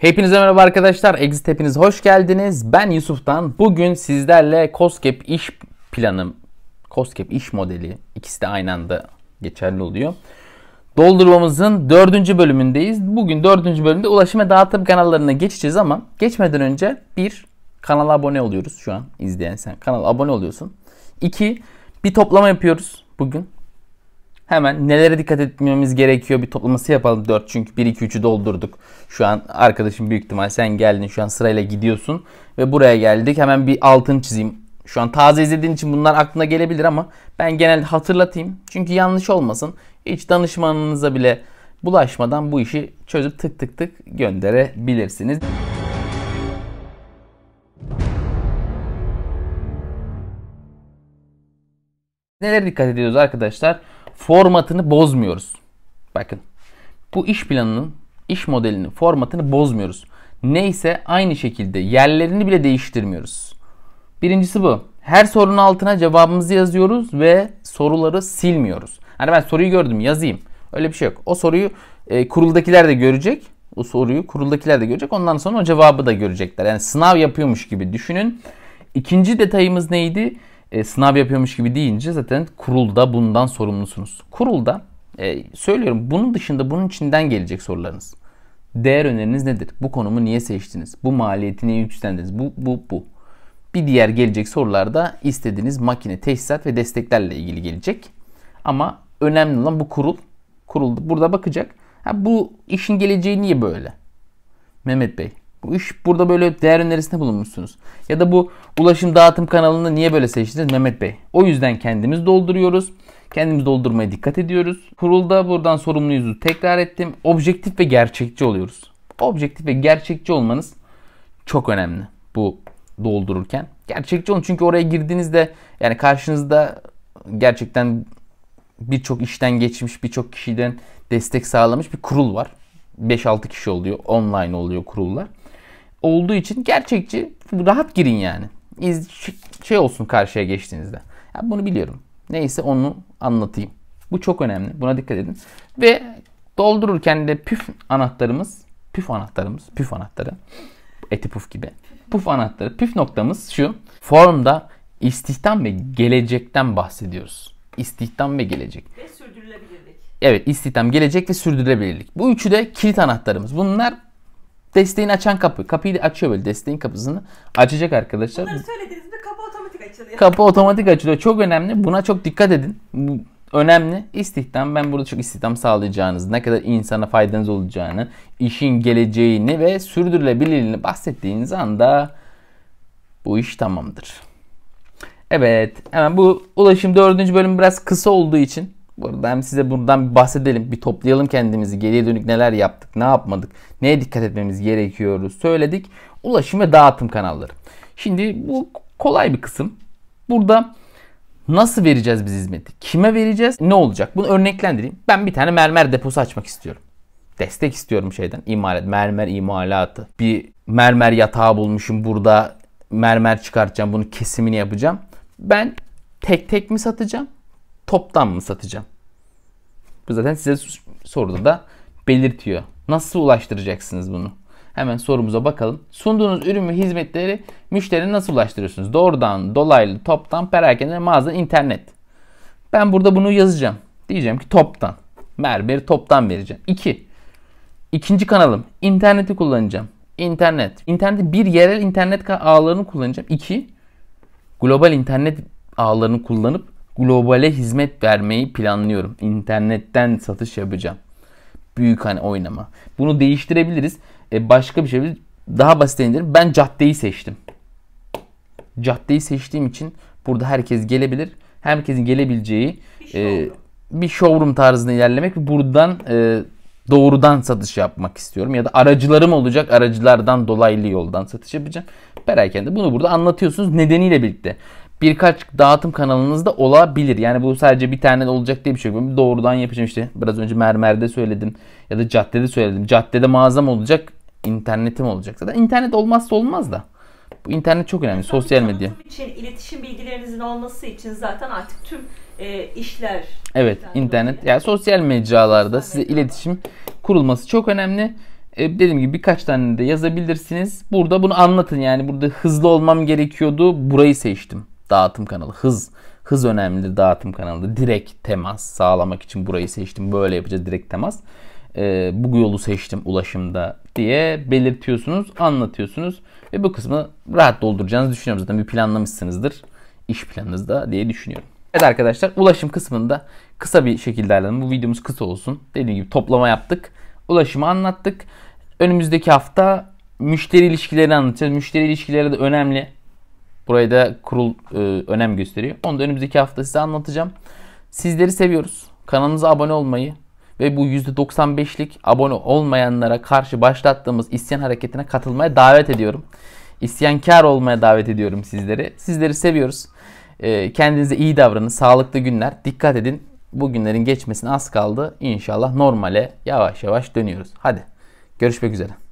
Hepinize merhaba arkadaşlar. Exit hepiniz hoş geldiniz. Ben Yusuf'tan. Bugün sizlerle COSGAP iş planım, COSGAP iş modeli ikisi de aynı anda geçerli oluyor. Doldurmamızın dördüncü bölümündeyiz. Bugün dördüncü bölümde ulaşım ve dağıtım kanallarına geçeceğiz ama geçmeden önce bir kanala abone oluyoruz şu an izleyen sen. Kanala abone oluyorsun. İki bir toplama yapıyoruz bugün. Hemen nelere dikkat etmemiz gerekiyor bir toplaması yapalım 4 çünkü 1 2 3'ü doldurduk. Şu an arkadaşım büyük ihtimal sen geldin şu an sırayla gidiyorsun ve buraya geldik. Hemen bir altın çizeyim. Şu an taze izlediğin için bunlar aklına gelebilir ama ben genelde hatırlatayım. Çünkü yanlış olmasın. Hiç danışmanınıza bile bulaşmadan bu işi çözüp tık tık tık gönderebilirsiniz. neler dikkat ediyoruz arkadaşlar? formatını bozmuyoruz. Bakın bu iş planının, iş modelinin formatını bozmuyoruz. Neyse aynı şekilde yerlerini bile değiştirmiyoruz. Birincisi bu. Her sorunun altına cevabımızı yazıyoruz ve soruları silmiyoruz. Hani ben soruyu gördüm yazayım. Öyle bir şey yok. O soruyu e, kuruldakiler de görecek. O soruyu kuruldakiler de görecek. Ondan sonra o cevabı da görecekler. Yani sınav yapıyormuş gibi düşünün. İkinci detayımız neydi? e, sınav yapıyormuş gibi deyince zaten kurulda bundan sorumlusunuz. Kurulda e, söylüyorum bunun dışında bunun içinden gelecek sorularınız. Değer öneriniz nedir? Bu konumu niye seçtiniz? Bu maliyeti niye yükselttiniz? Bu, bu, bu. Bir diğer gelecek sorularda istediğiniz makine, tesisat ve desteklerle ilgili gelecek. Ama önemli olan bu kurul. Kuruldu. Burada bakacak. Ha, bu işin geleceği niye böyle? Mehmet Bey iş burada böyle değer önerisinde bulunmuşsunuz. Ya da bu ulaşım dağıtım kanalını niye böyle seçtiniz Mehmet Bey? O yüzden kendimiz dolduruyoruz. Kendimiz doldurmaya dikkat ediyoruz. Kurulda buradan sorumluyuzu tekrar ettim. Objektif ve gerçekçi oluyoruz. Objektif ve gerçekçi olmanız çok önemli bu doldururken. Gerçekçi olun çünkü oraya girdiğinizde yani karşınızda gerçekten birçok işten geçmiş, birçok kişiden destek sağlamış bir kurul var. 5-6 kişi oluyor. Online oluyor kurullar olduğu için gerçekçi rahat girin yani. İz, şey olsun karşıya geçtiğinizde. Ya bunu biliyorum. Neyse onu anlatayım. Bu çok önemli. Buna dikkat edin. Ve doldururken de püf anahtarımız, püf anahtarımız, püf anahtarı, eti puf gibi. Püf anahtarı, püf noktamız şu. Formda istihdam ve gelecekten bahsediyoruz. İstihdam ve gelecek. Ve sürdürülebilirlik. Evet istihdam, gelecek ve sürdürülebilirlik. Bu üçü de kilit anahtarımız. Bunlar Desteğini açan kapı. Kapıyı da açıyor böyle desteğin kapısını. Açacak arkadaşlar. Bunları söylediğinizde kapı otomatik açılıyor. Kapı otomatik açılıyor. Çok önemli. Buna çok dikkat edin. Bu önemli. İstihdam. Ben burada çok istihdam sağlayacağınız, ne kadar insana faydanız olacağını, işin geleceğini ve sürdürülebilirliğini bahsettiğiniz anda bu iş tamamdır. Evet hemen bu ulaşım dördüncü bölüm biraz kısa olduğu için bu arada hem size buradan bir bahsedelim. Bir toplayalım kendimizi. Geriye dönük neler yaptık, ne yapmadık, neye dikkat etmemiz gerekiyoruz söyledik. Ulaşım ve dağıtım kanalları. Şimdi bu kolay bir kısım. Burada nasıl vereceğiz biz hizmeti? Kime vereceğiz? Ne olacak? Bunu örneklendireyim. Ben bir tane mermer deposu açmak istiyorum. Destek istiyorum şeyden. İmalat, mermer imalatı. Bir mermer yatağı bulmuşum burada. Mermer çıkartacağım. bunun kesimini yapacağım. Ben tek tek mi satacağım? Toptan mı satacağım? Bu zaten size soruda da belirtiyor. Nasıl ulaştıracaksınız bunu? Hemen sorumuza bakalım. Sunduğunuz ürün ve hizmetleri müşterine nasıl ulaştırıyorsunuz? Doğrudan, dolaylı, toptan, perakende, mağaza, internet. Ben burada bunu yazacağım. Diyeceğim ki toptan. Mermeri toptan vereceğim. İki. İkinci kanalım. İnterneti kullanacağım. İnternet. İnternet bir yerel internet ağlarını kullanacağım. İki. Global internet ağlarını kullanıp globale hizmet vermeyi planlıyorum. İnternetten satış yapacağım. Büyük hani oynama. Bunu değiştirebiliriz. E başka bir şey daha basit indirim. Ben caddeyi seçtim. Caddeyi seçtiğim için burada herkes gelebilir. Herkesin gelebileceği bir e, showroom, e, bir showroom tarzında ilerlemek ve buradan e, doğrudan satış yapmak istiyorum. Ya da aracılarım olacak aracılardan dolaylı yoldan satış yapacağım. Perakende bunu burada anlatıyorsunuz nedeniyle birlikte birkaç dağıtım kanalınızda olabilir. Yani bu sadece bir tane olacak diye bir şey yok. Ben doğrudan yapacağım işte. Biraz önce mermerde söyledim ya da caddede söyledim. Caddede mağazam olacak, internetim olacak. Zaten internet olmazsa olmaz da. Bu internet çok önemli. Zaten sosyal medya. için iletişim bilgilerinizin olması için zaten artık tüm e, işler Evet, internet, internet yani sosyal mecralarda sosyal size medyalar. iletişim kurulması çok önemli. E, dediğim gibi birkaç tane de yazabilirsiniz. Burada bunu anlatın yani burada hızlı olmam gerekiyordu. Burayı seçtim dağıtım kanalı. Hız hız önemlidir dağıtım kanalı. Direkt temas sağlamak için burayı seçtim. Böyle yapacağız direkt temas. E, bu yolu seçtim ulaşımda diye belirtiyorsunuz, anlatıyorsunuz ve bu kısmı rahat dolduracağınızı düşünüyorum. Zaten bir planlamışsınızdır iş planınızda diye düşünüyorum. Evet arkadaşlar ulaşım kısmında kısa bir şekilde alalım. Bu videomuz kısa olsun. Dediğim gibi toplama yaptık. Ulaşımı anlattık. Önümüzdeki hafta müşteri ilişkilerini anlatacağız. Müşteri ilişkileri de önemli. Burayı da kurul e, önem gösteriyor. Onu da önümüzdeki hafta size anlatacağım. Sizleri seviyoruz. Kanalımıza abone olmayı ve bu %95'lik abone olmayanlara karşı başlattığımız isyan hareketine katılmaya davet ediyorum. İsyankar olmaya davet ediyorum sizleri. Sizleri seviyoruz. E, kendinize iyi davranın. Sağlıklı günler. Dikkat edin. Bu günlerin geçmesine az kaldı. İnşallah normale yavaş yavaş dönüyoruz. Hadi görüşmek üzere.